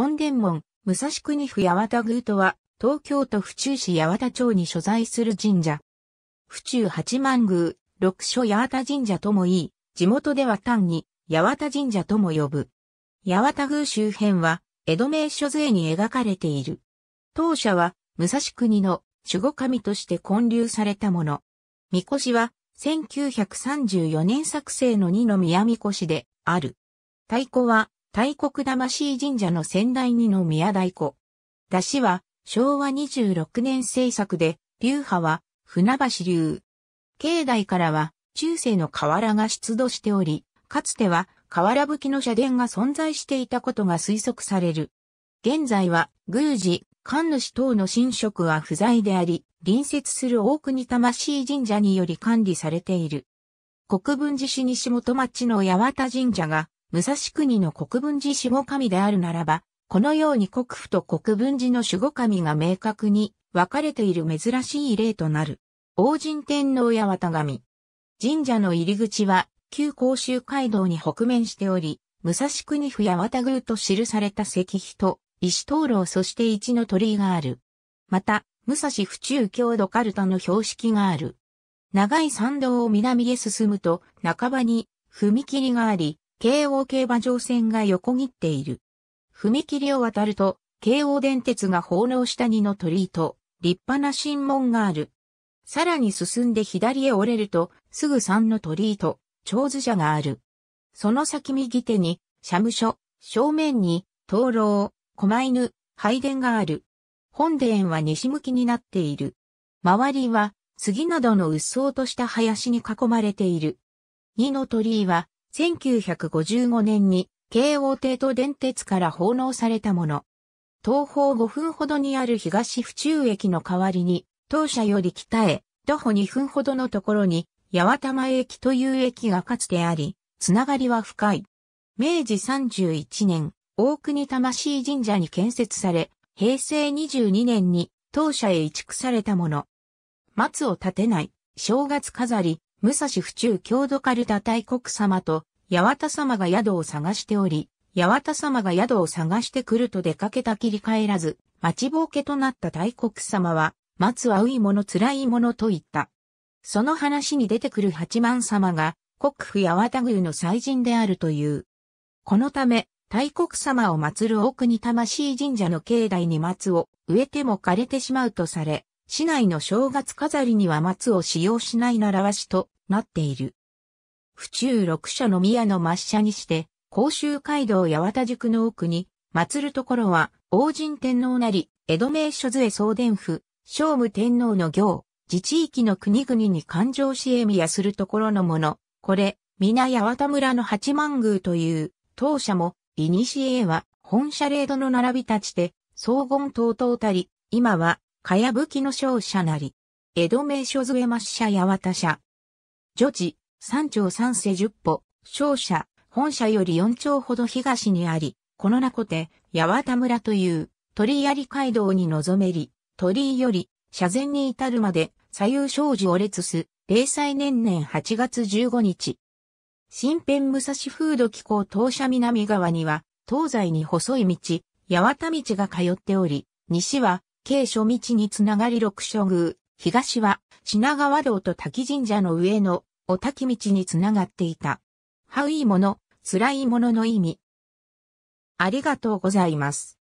本殿門、武蔵国府八幡宮とは、東京都府中市八幡町に所在する神社。府中八幡宮、六所八幡神社ともいい、地元では単に八幡神社とも呼ぶ。八幡宮周辺は、江戸名所税に描かれている。当社は、武蔵国の守護神として建立されたもの。神輿は、1934年作成の二の宮神輿である。太鼓は、大国魂神社の仙台にの宮太鼓。出しは昭和26年制作で、流派は船橋流。境内からは中世の瓦が出土しており、かつては瓦吹きの社殿が存在していたことが推測される。現在は宮司、神主等の神職は不在であり、隣接する大国魂神社により管理されている。国分寺市西本町の八幡神社が武蔵国の国分寺守護神であるならば、このように国府と国分寺の守護神が明確に分かれている珍しい例となる。王神天皇や渡神。神社の入り口は旧甲州街道に北面しており、武蔵国府や渡宮と記された石碑と石灯籠そして一の鳥居がある。また、武蔵府中郷土カルタの標識がある。長い参道を南へ進むと、半ばに踏切があり、京王競馬場線が横切っている。踏切を渡ると、京王電鉄が奉納した二の鳥居と、立派な新門がある。さらに進んで左へ折れると、すぐ三の鳥居と、長寿者がある。その先右手に、社務所、正面に、灯籠、狛犬、拝殿がある。本殿は西向きになっている。周りは、杉などの鬱蒼とした林に囲まれている。二の鳥居は、1955年に京王帝都電鉄から奉納されたもの。東方5分ほどにある東府中駅の代わりに、当社より北へ、徒歩2分ほどのところに、八幡前駅という駅がかつてあり、つながりは深い。明治31年、大国魂神社に建設され、平成22年に当社へ移築されたもの。松を立てない、正月飾り、武蔵府中郷土カルタ大国様と、八幡様が宿を探しており、八幡様が宿を探してくると出かけた切り返らず、待ちぼうけとなった大国様は、松はういもの辛いものと言った。その話に出てくる八幡様が、国府八幡宮の祭神であるという。このため、大国様を祀る奥に魂神社の境内に松を植えても枯れてしまうとされ、市内の正月飾りには松を使用しない習わしとなっている。府中六社の宮の抹茶にして、甲州街道八幡宿の奥に、祀るところは、王神天皇なり、江戸名所杖総伝府、聖武天皇の行、自治域の国々に環状支援やするところのもの、これ、皆八幡村の八幡宮という、当社も、古は、本社レードの並び立ちて、荘厳とうとうたり、今は、かやぶきの勝者なり。江戸名所添え抹社八幡社。女児、三丁三世十歩、勝者、本社より四丁ほど東にあり、この名こて、八幡村という、鳥槍街道に望めり、鳥居より、社前に至るまで、左右障子を列す、零細年年8月15日。新編武蔵風土気候当社南側には、東西に細い道、八幡道が通っており、西は軽所道につながり六所宮、東は品川道と滝神社の上のお滝道につながっていた。はいもの、辛いものの意味。ありがとうございます。